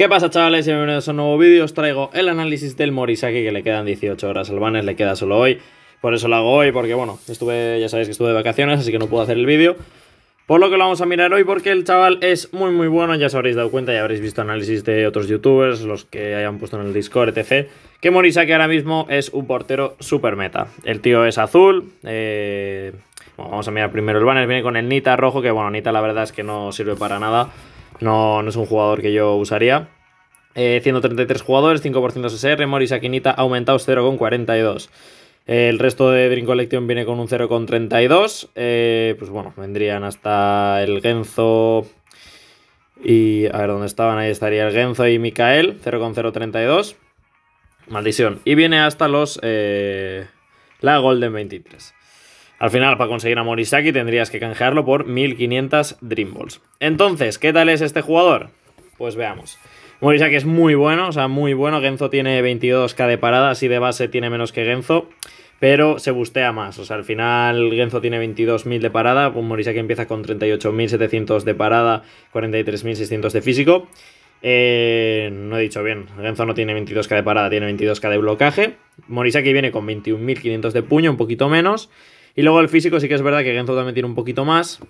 ¿Qué pasa chavales? Bienvenidos a un nuevo vídeo, os traigo el análisis del Morisaki que le quedan 18 horas al banner, le queda solo hoy, por eso lo hago hoy porque bueno, estuve, ya sabéis que estuve de vacaciones así que no puedo hacer el vídeo, por lo que lo vamos a mirar hoy porque el chaval es muy muy bueno, ya os habréis dado cuenta, ya habréis visto análisis de otros youtubers, los que hayan puesto en el Discord, etc. Que Morisaki ahora mismo es un portero super meta, el tío es azul, eh, vamos a mirar primero el banner, viene con el Nita rojo que bueno, Nita la verdad es que no sirve para nada. No, no es un jugador que yo usaría. 133 eh, jugadores, 5% SSR, Moris Aquinita aumentados 0,42. el resto de Dream Collection viene con un 0,32. Eh, pues bueno, vendrían hasta el Genzo. Y a ver dónde estaban, ahí estaría el Genzo y Mikael, 0,032. Maldición. Y viene hasta los. Eh, la Golden 23. Al final, para conseguir a Morisaki tendrías que canjearlo por 1500 Dream Balls. Entonces, ¿qué tal es este jugador? Pues veamos. Morisaki es muy bueno, o sea, muy bueno. Genzo tiene 22k de parada, así de base tiene menos que Genzo pero se bustea más. O sea, al final Genzo tiene 22.000 de parada, pues Morisaki empieza con 38.700 de parada, 43.600 de físico. Eh, no he dicho bien, Genzo no tiene 22k de parada, tiene 22k de blocaje. Morisaki viene con 21.500 de puño, un poquito menos. Y luego el físico sí que es verdad que Genzo también tiene un poquito más.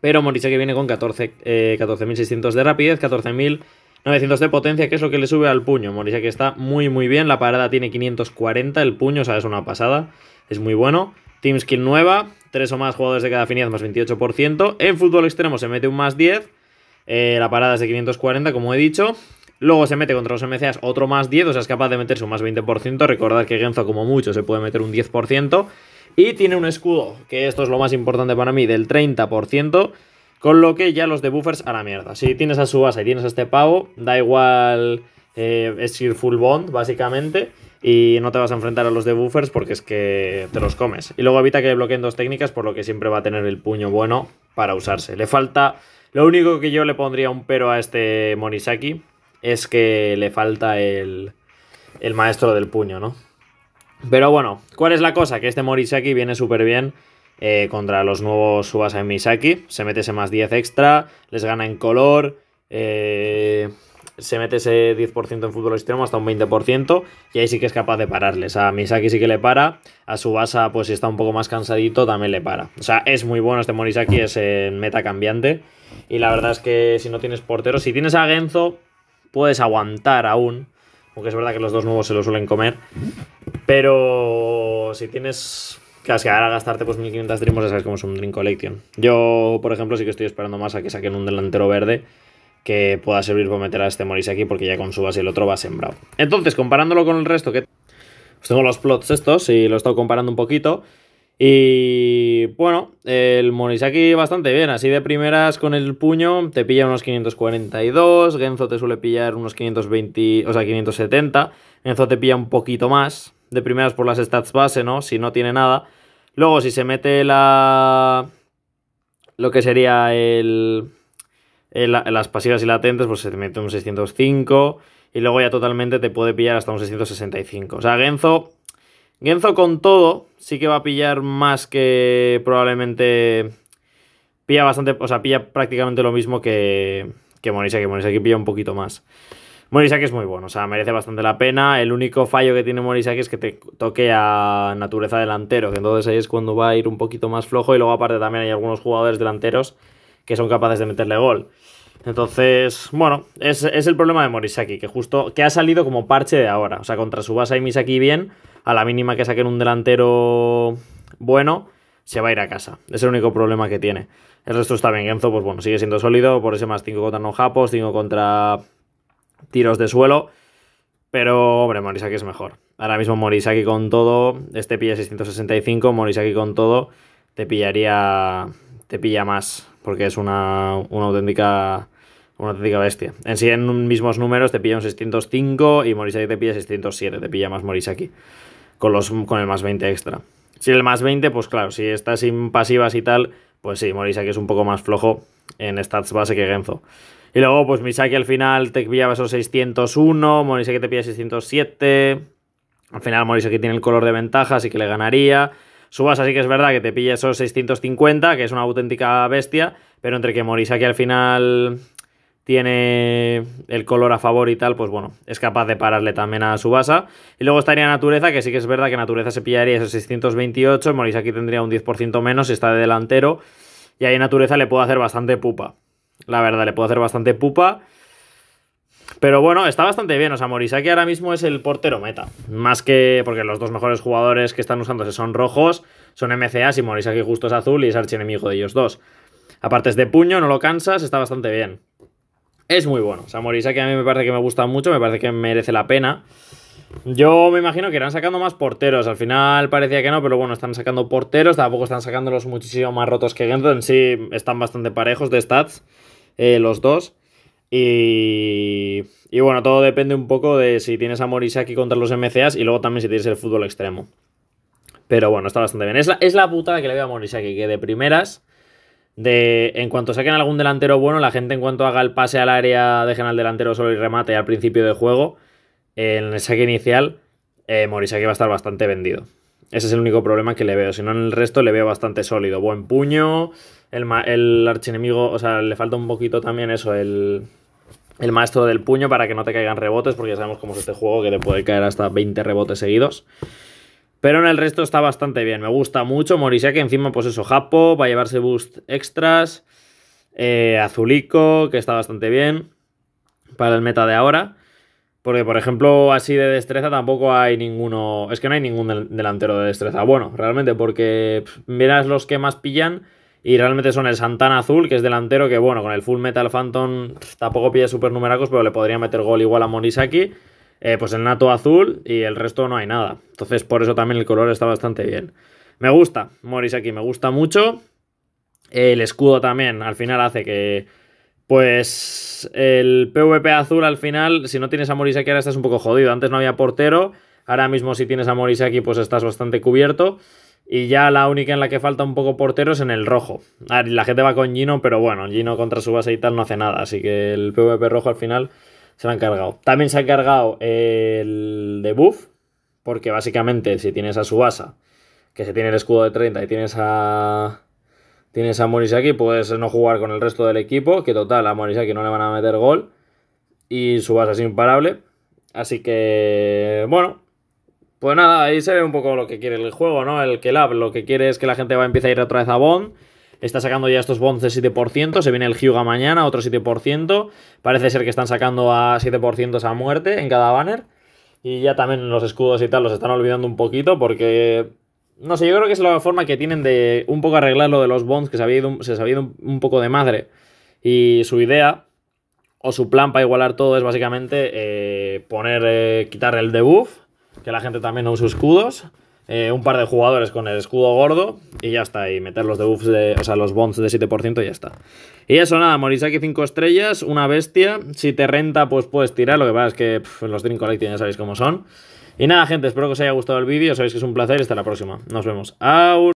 Pero que viene con 14.600 eh, de rapidez, 14.900 de potencia, que es lo que le sube al puño. que está muy muy bien, la parada tiene 540, el puño, o es una pasada, es muy bueno. Team skill nueva, 3 o más jugadores de cada afinidad más 28%. En fútbol extremo se mete un más 10, eh, la parada es de 540, como he dicho. Luego se mete contra los MCAs otro más 10, o sea, es capaz de meterse un más 20%. Recordad que Genzo como mucho se puede meter un 10%. Y tiene un escudo, que esto es lo más importante para mí, del 30%. Con lo que ya los debuffers a la mierda. Si tienes a su base y tienes este pavo, da igual eh, es ir full bond, básicamente. Y no te vas a enfrentar a los debuffers porque es que te los comes. Y luego evita que le bloqueen dos técnicas, por lo que siempre va a tener el puño bueno para usarse. Le falta. Lo único que yo le pondría un pero a este Monisaki es que le falta el, el maestro del puño, ¿no? Pero bueno, ¿cuál es la cosa? Que este Morisaki viene súper bien eh, contra los nuevos Subasa y Misaki. Se mete ese más 10 extra, les gana en color, eh, se mete ese 10% en fútbol extremo hasta un 20%. Y ahí sí que es capaz de pararles. A Misaki sí que le para, a Subasa pues si está un poco más cansadito también le para. O sea, es muy bueno este Morisaki, es en meta cambiante. Y la verdad es que si no tienes portero, si tienes a Genzo, puedes aguantar aún aunque es verdad que los dos nuevos se lo suelen comer. Pero si tienes que gastarte pues 1500 trimos ya sabes cómo es un Dream Collection. Yo, por ejemplo, sí que estoy esperando más a que saquen un delantero verde que pueda servir para meter a este Moris aquí porque ya con su base el otro va sembrado. Entonces, comparándolo con el resto, que pues tengo los plots estos y lo he estado comparando un poquito. Y bueno, el Morisaki bastante bien, así de primeras con el puño te pilla unos 542, Genzo te suele pillar unos 520, o sea, 570, Genzo te pilla un poquito más, de primeras por las stats base, ¿no? Si no tiene nada. Luego si se mete la... lo que sería el... el las pasivas y latentes, pues se te mete un 605 y luego ya totalmente te puede pillar hasta un 665. O sea, Genzo, Genzo con todo, sí que va a pillar más que probablemente. Pilla bastante, o sea, pilla prácticamente lo mismo que, que Morisaki pilla un poquito más. Morisaki es muy bueno, o sea, merece bastante la pena. El único fallo que tiene Morisaki es que te toque a naturaleza delantero, que entonces ahí es cuando va a ir un poquito más flojo. Y luego, aparte, también hay algunos jugadores delanteros que son capaces de meterle gol. Entonces, bueno, es, el problema de Morisaki, que justo que ha salido como parche de ahora. O sea, contra su base y Misaki bien, a la mínima que saquen un delantero bueno, se va a ir a casa. Es el único problema que tiene. El resto está bien. Genzo, pues bueno, sigue siendo sólido por ese más 5 contra no japos, 5 contra tiros de suelo. Pero, hombre, Morisaki es mejor. Ahora mismo Morisaki con todo, este pilla 665, Morisaki con todo, te pillaría, te pilla más, porque es una, una auténtica una auténtica bestia. En sí, en mismos números te pilla un 605 y Morisaki te pilla 607. Te pilla más Morisaki. Con, los, con el más 20 extra. Si el más 20, pues claro, si estás sin pasivas y tal, pues sí, Morisaki es un poco más flojo en stats base que Genzo. Y luego, pues Misaki al final te pillaba esos 601, Morisaki te pilla 607. Al final Morisaki tiene el color de ventaja, así que le ganaría. Subas así que es verdad que te pilla esos 650, que es una auténtica bestia, pero entre que Morisaki al final tiene el color a favor y tal, pues bueno, es capaz de pararle también a su base. Y luego estaría Natureza, que sí que es verdad que Natureza se pillaría esos 628, aquí tendría un 10% menos si está de delantero. Y ahí Natureza le puede hacer bastante pupa. La verdad, le puede hacer bastante pupa. Pero bueno, está bastante bien. O sea, Morisaki ahora mismo es el portero meta. Más que porque los dos mejores jugadores que están usándose son rojos, son MCAs y Morisaki justo es azul y es archienemigo de ellos dos. Aparte es de puño, no lo cansas, está bastante bien es muy bueno. sea, Morisaki a mí me parece que me gusta mucho, me parece que merece la pena. Yo me imagino que irán sacando más porteros. Al final parecía que no, pero bueno, están sacando porteros. Tampoco están sacando los muchísimo más rotos que Gento. En sí están bastante parejos de stats eh, los dos. Y, y, bueno, todo depende un poco de si tienes a Morisaki contra los MCAs y luego también si tienes el fútbol extremo. Pero bueno, está bastante bien. Es la, es la putada que le veo a Morisaki, que de primeras de en cuanto saquen algún delantero bueno, la gente en cuanto haga el pase al área, dejen al delantero solo y remate al principio de juego, eh, en el saque inicial, eh, Morisaki va a estar bastante vendido. Ese es el único problema que le veo. Si no, en el resto le veo bastante sólido. Buen puño, el, el archienemigo, o sea, le falta un poquito también eso, el, el maestro del puño para que no te caigan rebotes, porque ya sabemos cómo es este juego, que le puede caer hasta 20 rebotes seguidos. Pero en el resto está bastante bien, me gusta mucho. Morisaki, encima, pues eso, Japo, va a llevarse boost extras. Eh, Azulico, que está bastante bien para el meta de ahora. Porque, por ejemplo, así de destreza tampoco hay ninguno. Es que no hay ningún delantero de destreza. Bueno, realmente, porque miras los que más pillan. Y realmente son el Santana Azul, que es delantero, que bueno, con el Full Metal Phantom tampoco pilla numeracos, pero le podría meter gol igual a Morisaki. Eh, pues el nato azul y el resto no hay nada. Entonces por eso también el color está bastante bien. Me gusta Morisaki, aquí, me gusta mucho. El escudo también al final hace que... Pues el PvP azul al final, si no tienes a Morisaki ahora estás un poco jodido. Antes no había portero, ahora mismo si tienes a Morisaki pues estás bastante cubierto. Y ya la única en la que falta un poco portero es en el rojo. Ah, la gente va con Gino, pero bueno, Gino contra su base y tal no hace nada. Así que el PvP rojo al final se lo han cargado. También se ha cargado el de Buff, porque básicamente si tienes a Subasa, que se tiene el escudo de 30 y tienes a tienes a Morisaki, puedes no jugar con el resto del equipo, que total, a Morisaki no le van a meter gol. Y Subasa es imparable. Así que, bueno, pues nada, ahí se ve un poco lo que quiere el juego, ¿no? El que lo que quiere es que la gente va a empezar a ir otra vez a Bond está sacando ya estos bonds de 7%, se viene el Hyuga mañana, otro 7%, parece ser que están sacando a 7% a muerte en cada banner, y ya también los escudos y tal los están olvidando un poquito porque... No sé, yo creo que es la forma que tienen de un poco arreglar lo de los bonds, que se, había ido, se un poco de madre. Y su idea, o su plan para igualar todo es básicamente eh, poner, eh, quitar el debuff, que la gente también no use escudos, eh, un par de jugadores con el escudo gordo y ya está. Y meter los debuffs, de, o sea, los bonds de 7% y ya está. Y eso, nada, Morisaki 5 estrellas, una bestia. Si te renta, pues puedes tirar. Lo que pasa es que los Dream Collecting ya sabéis cómo son. Y nada, gente, espero que os haya gustado el vídeo. Sabéis que es un placer. Hasta la próxima. Nos vemos. Au